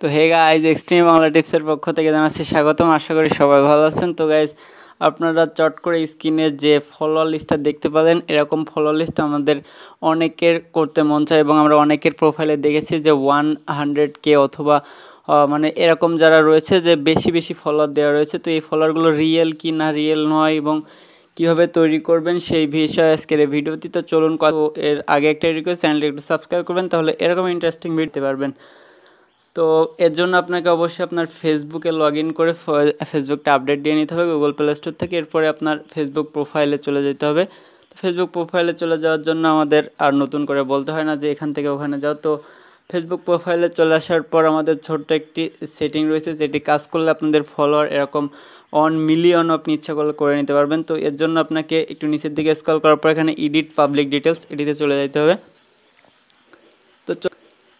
তো hey guys extreme Bangla টিপসের পক্ষ থেকে জানাচ্ছি স্বাগতম আশা করি সবাই ভালো আছেন তো গাইজ আপনারা চট করে স্ক্রিনে যে ফলো লিস্টটা দেখতে পাবেন এরকম ফলো লিস্ট আমাদের অনেকের করতে মন চায় এবং আমরা অনেকের প্রোফাইলে দেখেছি যে ওয়ান হান্ড্রেড কে অথবা মানে এরকম যারা রয়েছে যে বেশি বেশি ফলোয়ার দেওয়া রয়েছে তো এই ফলোয়ারগুলো রিয়েল কি না রিয়েল নয় এবং কীভাবে তৈরি করবেন সেই বিষয়ে আজকের এই ভিডিওটি তো চলুন কত এর আগে একটা রিকোয়েস্ট চ্যানেলটি একটু সাবস্ক্রাইব করবেন তাহলে এরকম ইন্টারেস্টিং ভিডিও পারবেন তো এর জন্য আপনাকে অবশ্যই আপনার ফেসবুকে লগ ইন করে ফেসবুকটা আপডেট দিয়ে নিতে হবে গুগল প্লে স্টোর থেকে এরপরে আপনার ফেসবুক প্রোফাইলে চলে যেতে হবে তো ফেসবুক প্রোফাইলে চলে যাওয়ার জন্য আমাদের আর নতুন করে বলতে হয় না যে এখান থেকে ওখানে যাও তো ফেসবুক প্রোফাইলে চলে আসার পর আমাদের ছোট্ট একটি সেটিং রয়েছে যেটি কাজ করলে আপনাদের ফলোয়ার এরকম অন মিলিয়ন আপনি ইচ্ছা করলে করে নিতে পারবেন তো এর জন্য আপনাকে একটু নিচের দিকে স্কল করার পর এখানে এডিট পাবলিক ডিটেলস এটিতে চলে যেতে হবে তো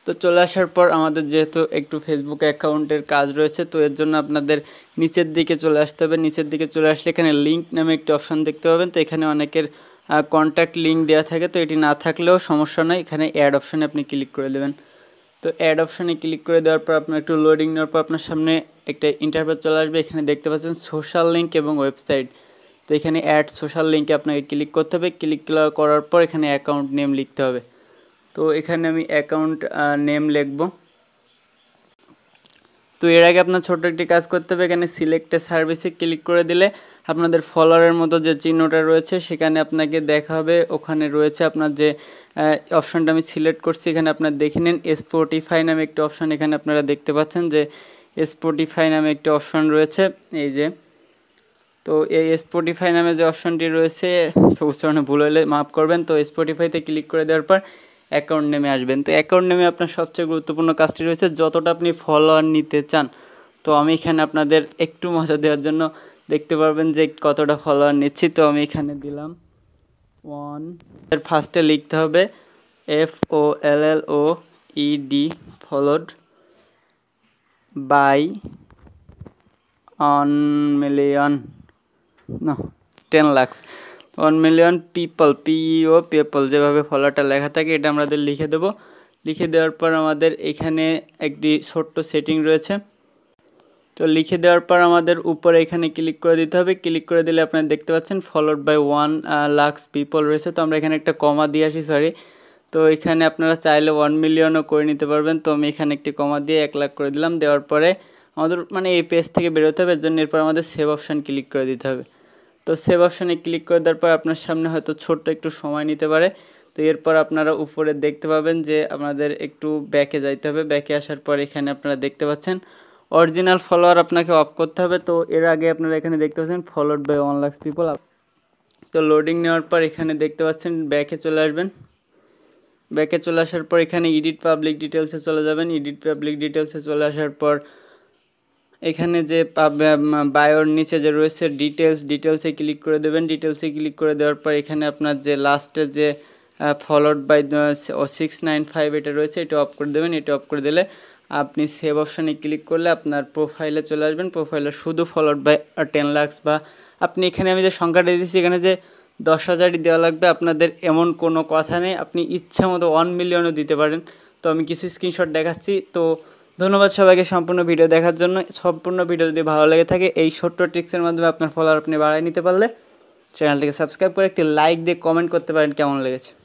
তো চলে আসার পর আমাদের যেহেতু একটু ফেসবুক অ্যাকাউন্টের কাজ রয়েছে তো এর জন্য আপনাদের নিচের দিকে চলে আসতে হবে নিচের দিকে চলে আসলে এখানে লিঙ্ক নামে একটি অপশান দেখতে পাবেন তো এখানে অনেকের কন্ট্যাক্ট লিঙ্ক দেওয়া থাকে তো এটি না থাকলেও সমস্যা নয় এখানে অ্যাড অপশানে আপনি ক্লিক করে দেবেন তো অ্যাড অপশানে ক্লিক করে দেওয়ার পর আপনার একটু লোডিং নেওয়ার পর আপনার সামনে একটা ইন্টারভিউ চলে আসবে এখানে দেখতে পাচ্ছেন সোশ্যাল লিঙ্ক এবং ওয়েবসাইট তো এখানে অ্যাড সোশ্যাল লিঙ্কে আপনাকে ক্লিক করতে হবে ক্লিক করার পর এখানে অ্যাকাউন্ট নেম লিখতে হবে তো এখানে আমি অ্যাকাউন্ট নেম লিখব তো এর আগে আপনার ছোট একটি কাজ করতে হবে এখানে সিলেক্টে সার্ভিসে ক্লিক করে দিলে আপনাদের ফলোয়ারের মতো যে চিহ্নটা রয়েছে সেখানে আপনাকে দেখা হবে ওখানে রয়েছে আপনার যে অপশানটা আমি সিলেক্ট করছি এখানে আপনার দেখে নিন স্পটিফাই নামে একটি অপশান এখানে আপনারা দেখতে পাচ্ছেন যে স্পটিফাই নামে একটি অপশান রয়েছে এই যে তো এই স্পটিফাই নামে যে অপশানটি রয়েছে উচ্চারণে ভুল হলে মাফ করবেন তো স্পটিফাইতে ক্লিক করে দেওয়ার পর অ্যাকাউন্ট নেমে আসবেন তো অ্যাকাউন্ট নেমে আপনার সবচেয়ে গুরুত্বপূর্ণ কাজটি রয়েছে যতটা আপনি ফলোয়ার নিতে চান তো আমি এখানে আপনাদের একটু মজা দেওয়ার জন্য দেখতে পারবেন যে কতটা ফলোয়ার নিচ্ছি তো আমি এখানে দিলাম ওয়ান এর ফার্স্টে লিখতে হবে F O L L O ED followed by one million না ten lakhs one million people P E O people যেভাবে ফলাটা লেখা থাকে এটা আমাদের লিখে দেব লিখে দেওয়ার পর আমাদের এখানে একটি ছোট্ট সেটিং রয়েছে তো লিখে দেওয়ার পর আমাদের উপরে এখানে ক্লিক করে দিতে হবে ক্লিক করে দিলে আপনারা দেখতে পাচ্ছেন followed by one lakhs people রয়েছে তো আমরা এখানে একটা কমা দিয়ে আসি সরি তো এখানে আপনারা চাইলে ওয়ান মিলিয়নও করে নিতে পারবেন তো আমি এখানে একটি কমা দিয়ে এক লাখ করে দিলাম দেওয়ার পরে আমাদের মানে এই পেজ থেকে বেরোতে হবে এর জন্য এরপর আমাদের সেভ অপশান ক্লিক করে দিতে হবে তো সেভ অপশানে ক্লিক করে দেওয়ার পর আপনার সামনে হয়তো ছোট্ট একটু সময় নিতে পারে তো এরপর আপনারা উপরে দেখতে পাবেন যে আপনাদের একটু ব্যাকে যাইতে হবে ব্যাকে আসার পর এখানে আপনারা দেখতে পাচ্ছেন অরিজিনাল ফলোয়ার আপনাকে অফ করতে হবে তো এর আগে আপনারা এখানে দেখতে পাচ্ছেন followed by one lakh people তো লোডিং নেওয়ার পর এখানে দেখতে পাচ্ছেন ব্যাকে চলে আসবেন ব্যাকে চলে আসার পর এখানে এডিট পাবলিক ডিটেলসে চলে যাবেন এডিট পাবলিক ডিটেলসে চলে আসার পর এখানে যে বায়োর নিচে যে রয়েছে ডিটেলস ডিটেলসে ক্লিক করে দেবেন ডিটেলসে ক্লিক করে দেওয়ার পর এখানে আপনার যে লাস্টে যে followed by six nine five এটা রয়েছে এটা অফ করে দেবেন এটা অফ করে দিলে আপনি সেভ অপশানে ক্লিক করলে আপনার প্রোফাইলে চলে আসবেন প্রোফাইলে শুধু ফলোড বাই টেন লাক্স বা আপনি এখানে আমি যে সংখ্যাটা দিয়েছি এখানে যে দশ হাজারই দেওয়া লাগবে আপনাদের এমন কোনো কথা নেই আপনি ইচ্ছা মতো ওয়ান মিলিয়নও দিতে পারেন তো আমি কিছু স্ক্রিনশট দেখাচ্ছি তো ধন্যবাদ সবাইকে সম্পূর্ণ ভিডিও দেখার জন্য সম্পূর্ণ ভিডিও যদি ভালো লেগে থাকে এই ছোট্ট ট্রিক্সের মাধ্যমে আপনার ফলোয়ার আপনি বাড়ায় নিতে পারলে চ্যানেলটিকে সাবস্ক্রাইব করে একটি লাইক দিয়ে কমেন্ট করতে পারেন কেমন লেগেছে